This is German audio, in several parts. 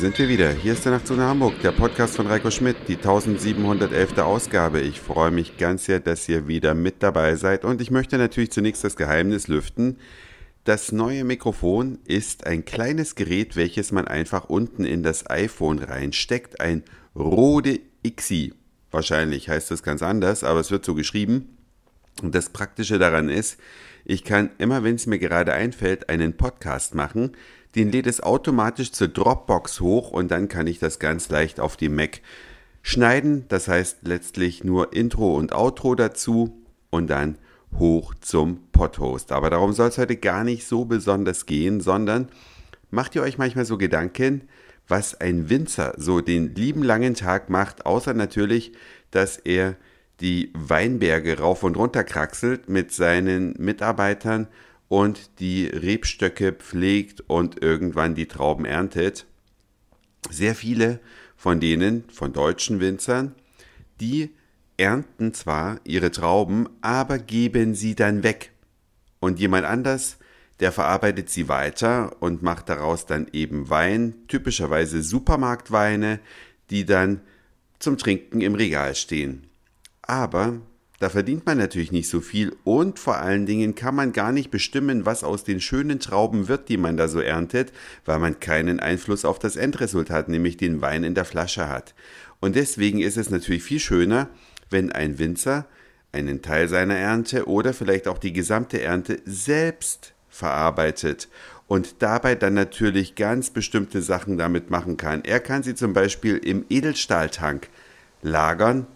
sind wir wieder. Hier ist der Nachtzug nach Hamburg, der Podcast von Reiko Schmidt, die 1711. Ausgabe. Ich freue mich ganz sehr, dass ihr wieder mit dabei seid und ich möchte natürlich zunächst das Geheimnis lüften. Das neue Mikrofon ist ein kleines Gerät, welches man einfach unten in das iPhone reinsteckt. Ein Rode XI. Wahrscheinlich heißt das ganz anders, aber es wird so geschrieben. Und das Praktische daran ist, ich kann immer, wenn es mir gerade einfällt, einen Podcast machen den lädt es automatisch zur Dropbox hoch und dann kann ich das ganz leicht auf dem Mac schneiden. Das heißt letztlich nur Intro und Outro dazu und dann hoch zum Podhost. Aber darum soll es heute gar nicht so besonders gehen, sondern macht ihr euch manchmal so Gedanken, was ein Winzer so den lieben langen Tag macht, außer natürlich, dass er die Weinberge rauf und runter kraxelt mit seinen Mitarbeitern und die Rebstöcke pflegt und irgendwann die Trauben erntet. Sehr viele von denen, von deutschen Winzern, die ernten zwar ihre Trauben, aber geben sie dann weg. Und jemand anders, der verarbeitet sie weiter und macht daraus dann eben Wein, typischerweise Supermarktweine, die dann zum Trinken im Regal stehen. Aber da verdient man natürlich nicht so viel und vor allen Dingen kann man gar nicht bestimmen, was aus den schönen Trauben wird, die man da so erntet, weil man keinen Einfluss auf das Endresultat, nämlich den Wein in der Flasche hat. Und deswegen ist es natürlich viel schöner, wenn ein Winzer einen Teil seiner Ernte oder vielleicht auch die gesamte Ernte selbst verarbeitet und dabei dann natürlich ganz bestimmte Sachen damit machen kann. Er kann sie zum Beispiel im Edelstahltank lagern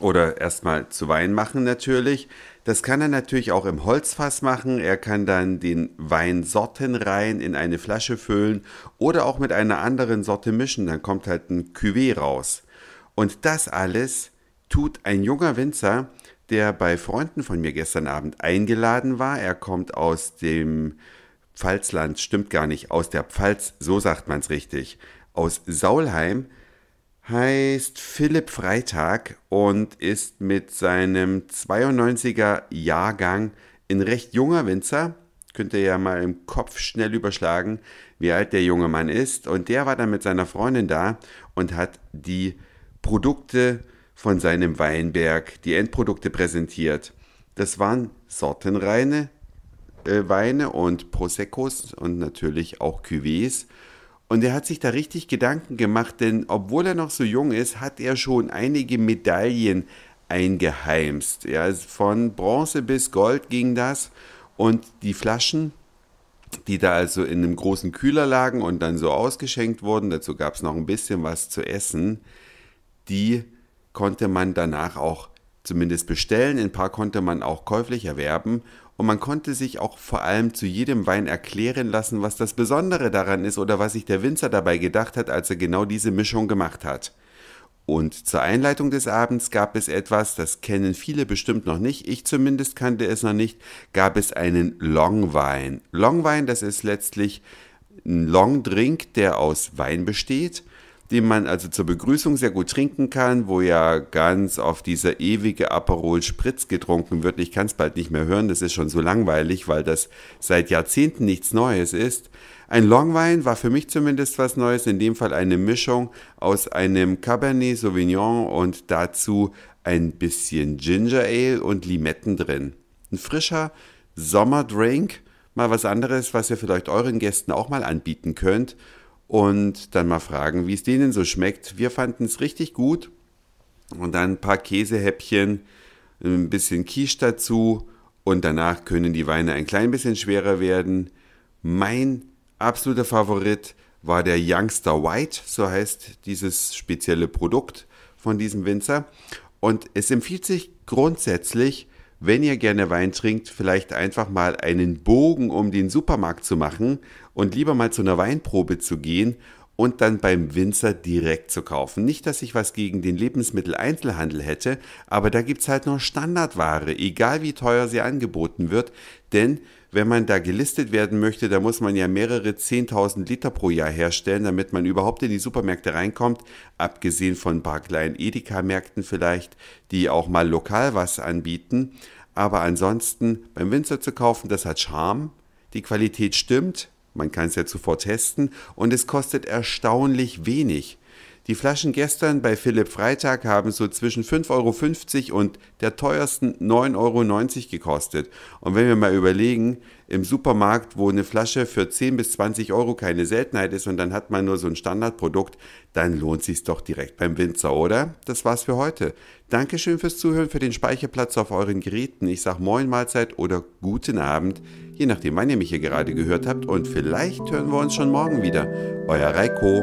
oder erstmal zu Wein machen natürlich. Das kann er natürlich auch im Holzfass machen. Er kann dann den Weinsorten rein in eine Flasche füllen oder auch mit einer anderen Sorte mischen. Dann kommt halt ein Cuvée raus. Und das alles tut ein junger Winzer, der bei Freunden von mir gestern Abend eingeladen war. Er kommt aus dem Pfalzland, stimmt gar nicht, aus der Pfalz, so sagt man es richtig, aus Saulheim heißt Philipp Freitag und ist mit seinem 92er Jahrgang ein recht junger Winzer. Könnt ihr ja mal im Kopf schnell überschlagen, wie alt der junge Mann ist. Und der war dann mit seiner Freundin da und hat die Produkte von seinem Weinberg, die Endprodukte präsentiert. Das waren sortenreine äh, Weine und Proseccos und natürlich auch Cuvées. Und er hat sich da richtig Gedanken gemacht, denn obwohl er noch so jung ist, hat er schon einige Medaillen eingeheimst. Ja, von Bronze bis Gold ging das. Und die Flaschen, die da also in einem großen Kühler lagen und dann so ausgeschenkt wurden, dazu gab es noch ein bisschen was zu essen, die konnte man danach auch zumindest bestellen. Ein paar konnte man auch käuflich erwerben und man konnte sich auch vor allem zu jedem Wein erklären lassen, was das Besondere daran ist oder was sich der Winzer dabei gedacht hat, als er genau diese Mischung gemacht hat. Und zur Einleitung des Abends gab es etwas, das kennen viele bestimmt noch nicht, ich zumindest kannte es noch nicht, gab es einen Longwein. Longwein, das ist letztlich ein Longdrink, der aus Wein besteht den man also zur Begrüßung sehr gut trinken kann, wo ja ganz auf dieser ewige Aperol Spritz getrunken wird. Ich kann es bald nicht mehr hören, das ist schon so langweilig, weil das seit Jahrzehnten nichts Neues ist. Ein Longwein war für mich zumindest was Neues, in dem Fall eine Mischung aus einem Cabernet Sauvignon und dazu ein bisschen Ginger Ale und Limetten drin. Ein frischer Sommerdrink, mal was anderes, was ihr vielleicht euren Gästen auch mal anbieten könnt und dann mal fragen, wie es denen so schmeckt. Wir fanden es richtig gut und dann ein paar Käsehäppchen, ein bisschen Quiche dazu und danach können die Weine ein klein bisschen schwerer werden. Mein absoluter Favorit war der Youngster White, so heißt dieses spezielle Produkt von diesem Winzer. Und es empfiehlt sich grundsätzlich, wenn ihr gerne Wein trinkt, vielleicht einfach mal einen Bogen um den Supermarkt zu machen und lieber mal zu einer Weinprobe zu gehen und dann beim Winzer direkt zu kaufen. Nicht, dass ich was gegen den Lebensmitteleinzelhandel hätte, aber da gibt es halt nur Standardware, egal wie teuer sie angeboten wird, denn wenn man da gelistet werden möchte, da muss man ja mehrere 10.000 Liter pro Jahr herstellen, damit man überhaupt in die Supermärkte reinkommt, abgesehen von ein paar kleinen Edeka-Märkten vielleicht, die auch mal lokal was anbieten. Aber ansonsten beim Winzer zu kaufen, das hat Charme, die Qualität stimmt, man kann es ja zuvor testen und es kostet erstaunlich wenig. Die Flaschen gestern bei Philipp Freitag haben so zwischen 5,50 Euro und der teuersten 9,90 Euro gekostet. Und wenn wir mal überlegen, im Supermarkt, wo eine Flasche für 10 bis 20 Euro keine Seltenheit ist und dann hat man nur so ein Standardprodukt, dann lohnt sich's doch direkt beim Winzer, oder? Das war's für heute. Dankeschön fürs Zuhören, für den Speicherplatz auf euren Geräten. Ich sag Moin Mahlzeit oder Guten Abend, je nachdem, wann ihr mich hier gerade gehört habt. Und vielleicht hören wir uns schon morgen wieder. Euer Reiko.